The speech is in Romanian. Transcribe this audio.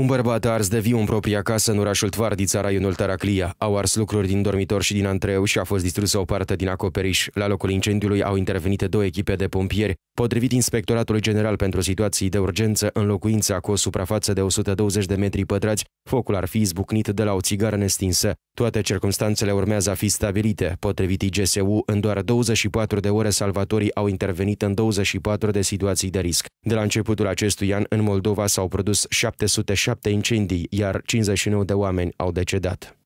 Un bărbat a ars de viu în propria casă în orașul Tvardița, raionul Taraclia. Au ars lucruri din dormitor și din antreu și a fost distrusă o parte din acoperiș. La locul incendiului au intervenit două echipe de pompieri. Potrivit Inspectoratului General pentru Situații de Urgență, în locuința cu o suprafață de 120 de metri pătrați, focul ar fi izbucnit de la o țigară nestinsă. Toate circumstanțele urmează a fi stabilite. Potrivit IGSU, în doar 24 de ore salvatorii au intervenit în 24 de situații de risc. De la începutul acestui an, în Moldova s-au produs 707 incendii, iar 59 de oameni au decedat.